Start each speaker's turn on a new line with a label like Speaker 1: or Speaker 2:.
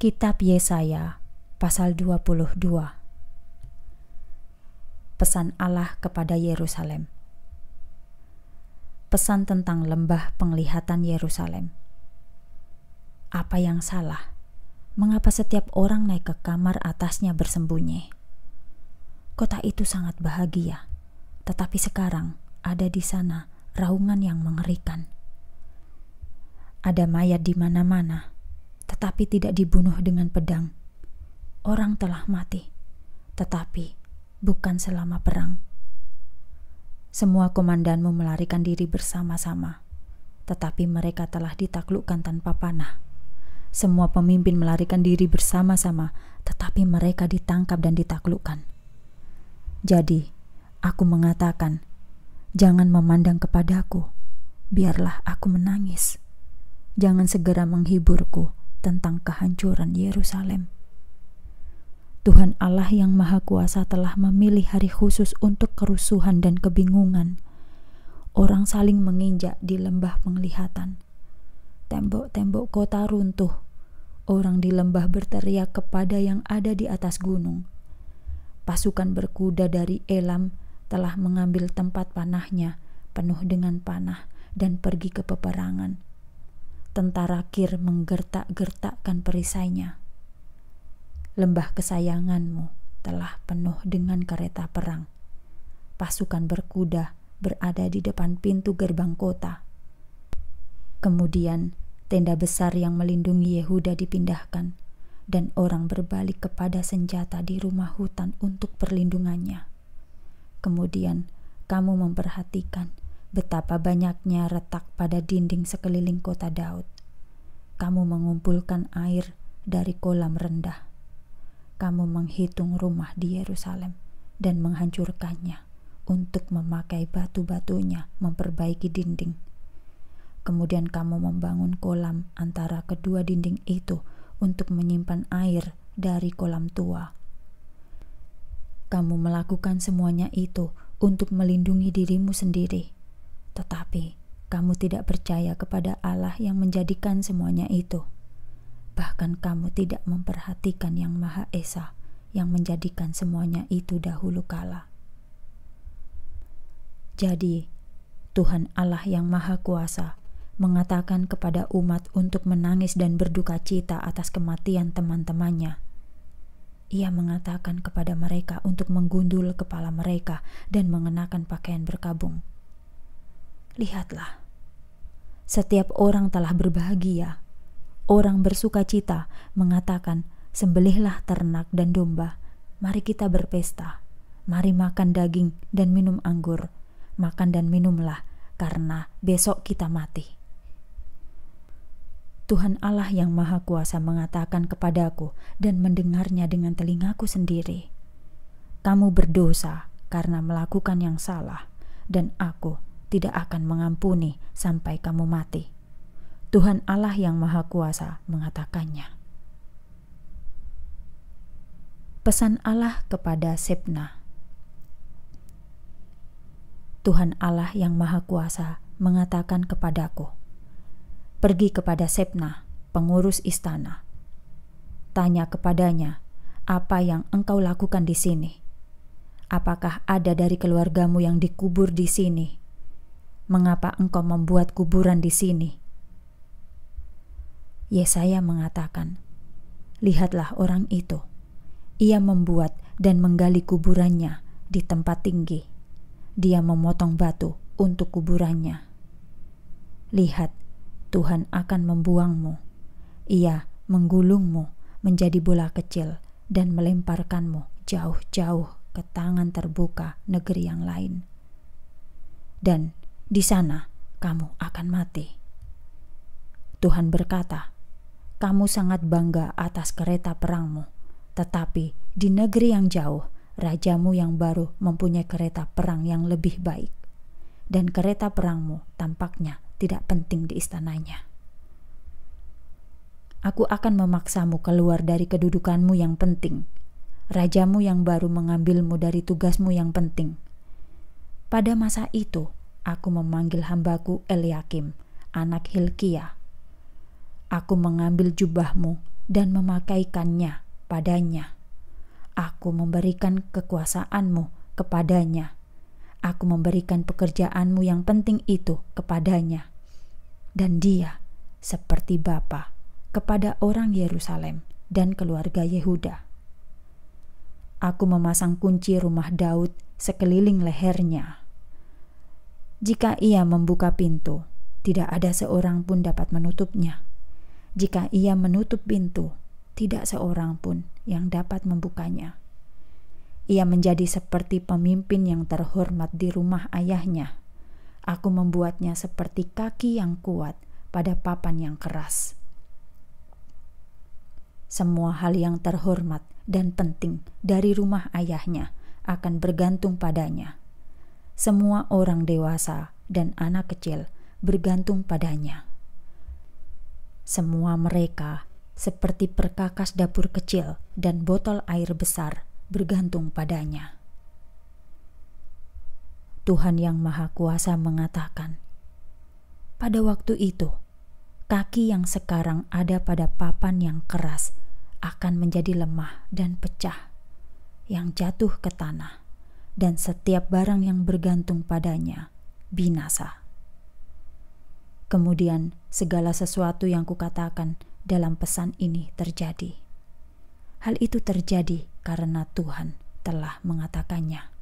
Speaker 1: Kitab Yesaya pasal 22 Pesan Allah kepada Yerusalem Pesan tentang lembah penglihatan Yerusalem Apa yang salah? Mengapa setiap orang naik ke kamar atasnya bersembunyi? Kota itu sangat bahagia, tetapi sekarang ada di sana raungan yang mengerikan. Ada mayat di mana-mana, tetapi tidak dibunuh dengan pedang. Orang telah mati, tetapi bukan selama perang. Semua komandanmu melarikan diri bersama-sama, tetapi mereka telah ditaklukkan tanpa panah. Semua pemimpin melarikan diri bersama-sama, tetapi mereka ditangkap dan ditaklukkan. Jadi, aku mengatakan, jangan memandang kepadaku, biarlah aku menangis. Jangan segera menghiburku, tentang kehancuran Yerusalem. Tuhan Allah yang Maha Kuasa telah memilih hari khusus untuk kerusuhan dan kebingungan. Orang saling menginjak di lembah penglihatan. Tembok-tembok kota runtuh. Orang di lembah berteriak kepada yang ada di atas gunung. Pasukan berkuda dari Elam telah mengambil tempat panahnya, penuh dengan panah, dan pergi ke peperangan tentara Kir menggertak-gertakkan perisainya. Lembah kesayanganmu telah penuh dengan kereta perang. Pasukan berkuda berada di depan pintu gerbang kota. Kemudian, tenda besar yang melindungi Yehuda dipindahkan, dan orang berbalik kepada senjata di rumah hutan untuk perlindungannya. Kemudian, kamu memperhatikan betapa banyaknya retak pada dinding sekeliling kota Daud. Kamu mengumpulkan air dari kolam rendah. Kamu menghitung rumah di Yerusalem dan menghancurkannya untuk memakai batu-batunya memperbaiki dinding. Kemudian kamu membangun kolam antara kedua dinding itu untuk menyimpan air dari kolam tua. Kamu melakukan semuanya itu untuk melindungi dirimu sendiri tetapi kamu tidak percaya kepada Allah yang menjadikan semuanya itu. Bahkan kamu tidak memperhatikan Yang Maha Esa yang menjadikan semuanya itu dahulu kala. Jadi, Tuhan Allah yang Maha Kuasa mengatakan kepada umat untuk menangis dan berduka cita atas kematian teman-temannya. Ia mengatakan kepada mereka untuk menggundul kepala mereka dan mengenakan pakaian berkabung. Lihatlah, setiap orang telah berbahagia. Orang bersuka cita mengatakan, "Sembelihlah ternak dan domba, mari kita berpesta, mari makan daging dan minum anggur, makan dan minumlah, karena besok kita mati." Tuhan Allah yang Maha Kuasa mengatakan kepadaku dan mendengarnya dengan telingaku sendiri, "Kamu berdosa karena melakukan yang salah, dan Aku tidak akan mengampuni sampai kamu mati. Tuhan Allah yang Maha Kuasa mengatakannya. Pesan Allah kepada Sepna. Tuhan Allah yang Maha Kuasa mengatakan kepadaku, Pergi kepada Sepna, pengurus istana. Tanya kepadanya, apa yang engkau lakukan di sini? Apakah ada dari keluargamu yang dikubur di sini mengapa engkau membuat kuburan di sini? Yesaya mengatakan, Lihatlah orang itu. Ia membuat dan menggali kuburannya di tempat tinggi. Dia memotong batu untuk kuburannya. Lihat, Tuhan akan membuangmu. Ia menggulungmu menjadi bola kecil dan melemparkanmu jauh-jauh ke tangan terbuka negeri yang lain. Dan di sana kamu akan mati. Tuhan berkata, "Kamu sangat bangga atas kereta perangmu, tetapi di negeri yang jauh, rajamu yang baru mempunyai kereta perang yang lebih baik, dan kereta perangmu tampaknya tidak penting di istananya." Aku akan memaksamu keluar dari kedudukanmu yang penting. Rajamu yang baru mengambilmu dari tugasmu yang penting. Pada masa itu, aku memanggil hambaku Eliakim, anak Hilkia. Aku mengambil jubahmu dan memakaikannya padanya. Aku memberikan kekuasaanmu kepadanya. Aku memberikan pekerjaanmu yang penting itu kepadanya. Dan dia seperti bapa kepada orang Yerusalem dan keluarga Yehuda. Aku memasang kunci rumah Daud sekeliling lehernya. Jika ia membuka pintu, tidak ada seorang pun dapat menutupnya. Jika ia menutup pintu, tidak seorang pun yang dapat membukanya. Ia menjadi seperti pemimpin yang terhormat di rumah ayahnya. Aku membuatnya seperti kaki yang kuat pada papan yang keras. Semua hal yang terhormat dan penting dari rumah ayahnya akan bergantung padanya semua orang dewasa dan anak kecil bergantung padanya. Semua mereka, seperti perkakas dapur kecil dan botol air besar, bergantung padanya. Tuhan Yang Maha Kuasa mengatakan, "Pada waktu itu, kaki yang sekarang ada pada papan yang keras akan menjadi lemah dan pecah, yang jatuh ke tanah." dan setiap barang yang bergantung padanya binasa. Kemudian, segala sesuatu yang kukatakan dalam pesan ini terjadi. Hal itu terjadi karena Tuhan telah mengatakannya.